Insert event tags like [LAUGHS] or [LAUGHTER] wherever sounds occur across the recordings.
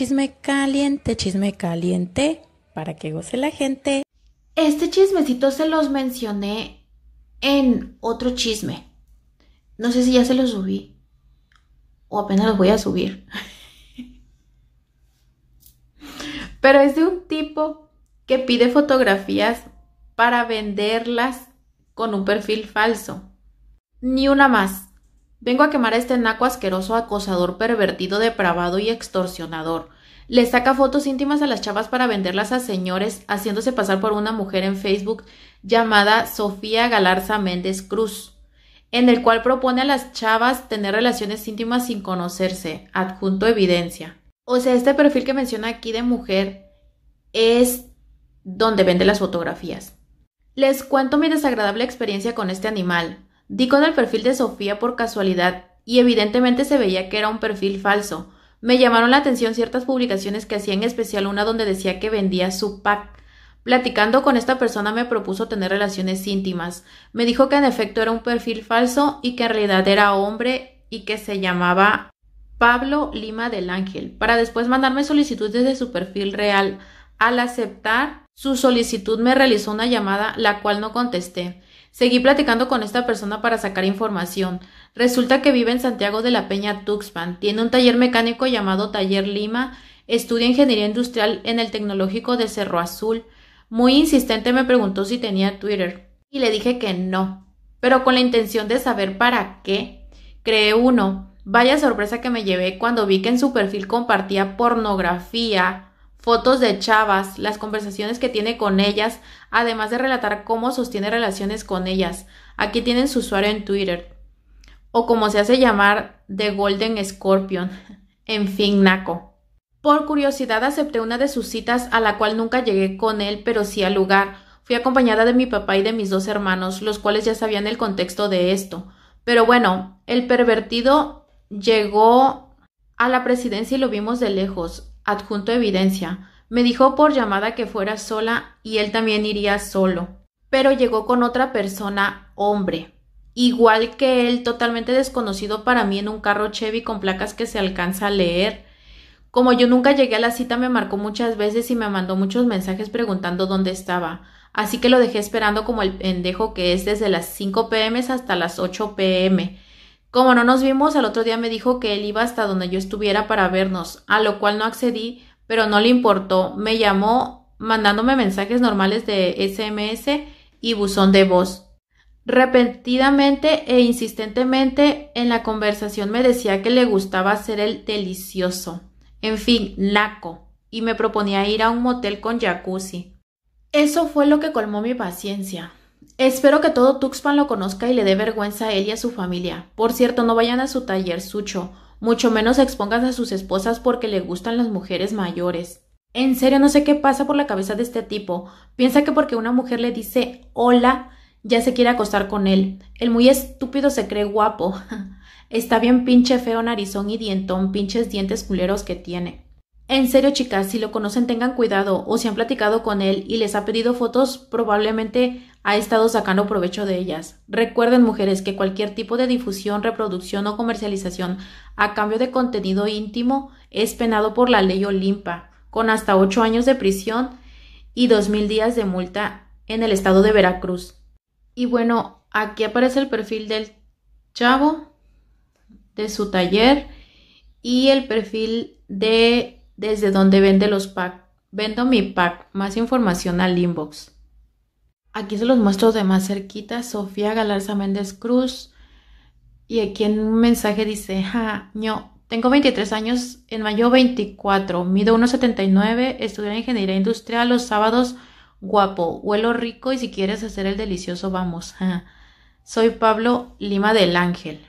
Chisme caliente, chisme caliente, para que goce la gente. Este chismecito se los mencioné en otro chisme. No sé si ya se los subí o apenas los voy a subir. [LAUGHS] Pero es de un tipo que pide fotografías para venderlas con un perfil falso. Ni una más. Vengo a quemar a este naco asqueroso, acosador, pervertido, depravado y extorsionador. Le saca fotos íntimas a las chavas para venderlas a señores, haciéndose pasar por una mujer en Facebook llamada Sofía Galarza Méndez Cruz, en el cual propone a las chavas tener relaciones íntimas sin conocerse, adjunto evidencia. O sea, este perfil que menciona aquí de mujer es donde vende las fotografías. Les cuento mi desagradable experiencia con este animal. Di con el perfil de Sofía por casualidad y evidentemente se veía que era un perfil falso. Me llamaron la atención ciertas publicaciones que hacía en especial una donde decía que vendía su pack. Platicando con esta persona me propuso tener relaciones íntimas. Me dijo que en efecto era un perfil falso y que en realidad era hombre y que se llamaba Pablo Lima del Ángel, para después mandarme solicitudes de su perfil real. Al aceptar su solicitud me realizó una llamada, la cual no contesté. Seguí platicando con esta persona para sacar información. Resulta que vive en Santiago de la Peña Tuxpan. Tiene un taller mecánico llamado Taller Lima. Estudia ingeniería industrial en el Tecnológico de Cerro Azul. Muy insistente me preguntó si tenía Twitter. Y le dije que no. Pero con la intención de saber para qué. Creé uno. Vaya sorpresa que me llevé cuando vi que en su perfil compartía pornografía, fotos de chavas, las conversaciones que tiene con ellas, además de relatar cómo sostiene relaciones con ellas. Aquí tienen su usuario en Twitter, o como se hace llamar, The Golden Scorpion. [LAUGHS] en fin, Naco. Por curiosidad acepté una de sus citas a la cual nunca llegué con él, pero sí al lugar. Fui acompañada de mi papá y de mis dos hermanos, los cuales ya sabían el contexto de esto. Pero bueno, el pervertido llegó a la presidencia y lo vimos de lejos adjunto evidencia. Me dijo por llamada que fuera sola y él también iría solo. Pero llegó con otra persona, hombre, igual que él, totalmente desconocido para mí en un carro Chevy con placas que se alcanza a leer. Como yo nunca llegué a la cita, me marcó muchas veces y me mandó muchos mensajes preguntando dónde estaba. Así que lo dejé esperando como el pendejo que es desde las 5 pm hasta las 8 pm como no nos vimos, al otro día me dijo que él iba hasta donde yo estuviera para vernos, a lo cual no accedí, pero no le importó. Me llamó mandándome mensajes normales de SMS y buzón de voz. Repetidamente e insistentemente en la conversación me decía que le gustaba ser el delicioso, en fin, naco, y me proponía ir a un motel con jacuzzi. Eso fue lo que colmó mi paciencia. Espero que todo Tuxpan lo conozca y le dé vergüenza a él y a su familia. Por cierto, no vayan a su taller, Sucho, mucho menos expongan a sus esposas porque le gustan las mujeres mayores. En serio, no sé qué pasa por la cabeza de este tipo. Piensa que porque una mujer le dice hola, ya se quiere acostar con él. El muy estúpido se cree guapo. [LAUGHS] Está bien pinche feo narizón y dientón, pinches dientes culeros que tiene. En serio, chicas, si lo conocen, tengan cuidado o si han platicado con él y les ha pedido fotos, probablemente ha estado sacando provecho de ellas. Recuerden, mujeres, que cualquier tipo de difusión, reproducción o comercialización a cambio de contenido íntimo es penado por la ley Olimpa, con hasta 8 años de prisión y 2.000 días de multa en el estado de Veracruz. Y bueno, aquí aparece el perfil del chavo, de su taller y el perfil de desde donde vende los packs. Vendo mi pack, más información al inbox. Aquí se los muestro de más cerquita, Sofía Galarza Méndez Cruz. Y aquí en un mensaje dice, Ah, yo tengo 23 años, en mayo 24, mido 1,79, estudié ingeniería industrial los sábados, guapo, huelo rico y si quieres hacer el delicioso, vamos. Soy Pablo Lima del Ángel.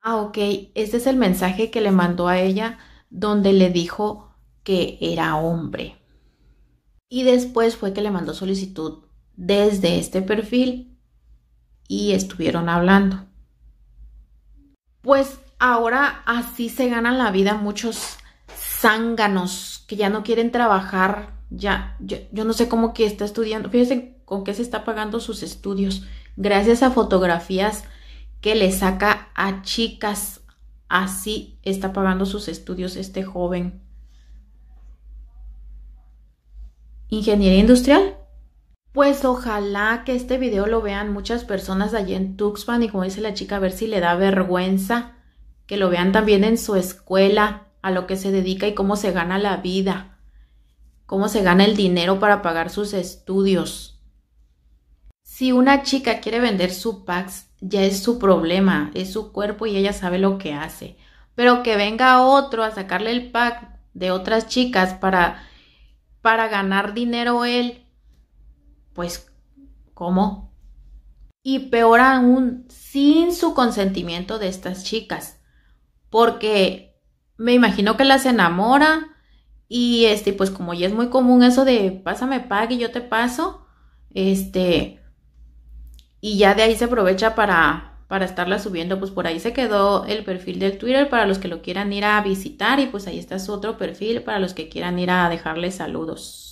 Ah, ok, este es el mensaje que le mandó a ella donde le dijo que era hombre. Y después fue que le mandó solicitud desde este perfil y estuvieron hablando. Pues ahora así se ganan la vida muchos zánganos que ya no quieren trabajar. Ya, yo, no sé cómo que está estudiando. Fíjense con qué se está pagando sus estudios. Gracias a fotografías que le saca a chicas. Así está pagando sus estudios este joven. ingeniería industrial? Pues ojalá que este video lo vean muchas personas allí en Tuxpan y como dice la chica, a ver si le da vergüenza que lo vean también en su escuela, a lo que se dedica y cómo se gana la vida, cómo se gana el dinero para pagar sus estudios. Si una chica quiere vender su Pax, ya es su problema, es su cuerpo y ella sabe lo que hace. Pero que venga otro a sacarle el pack de otras chicas para para ganar dinero él, pues, ¿cómo? Y peor aún, sin su consentimiento de estas chicas, porque me imagino que las enamora y este, pues como ya es muy común eso de pásame pague, yo te paso, este, y ya de ahí se aprovecha para para estarla subiendo, pues por ahí se quedó el perfil del Twitter para los que lo quieran ir a visitar y pues ahí está su otro perfil para los que quieran ir a dejarle saludos.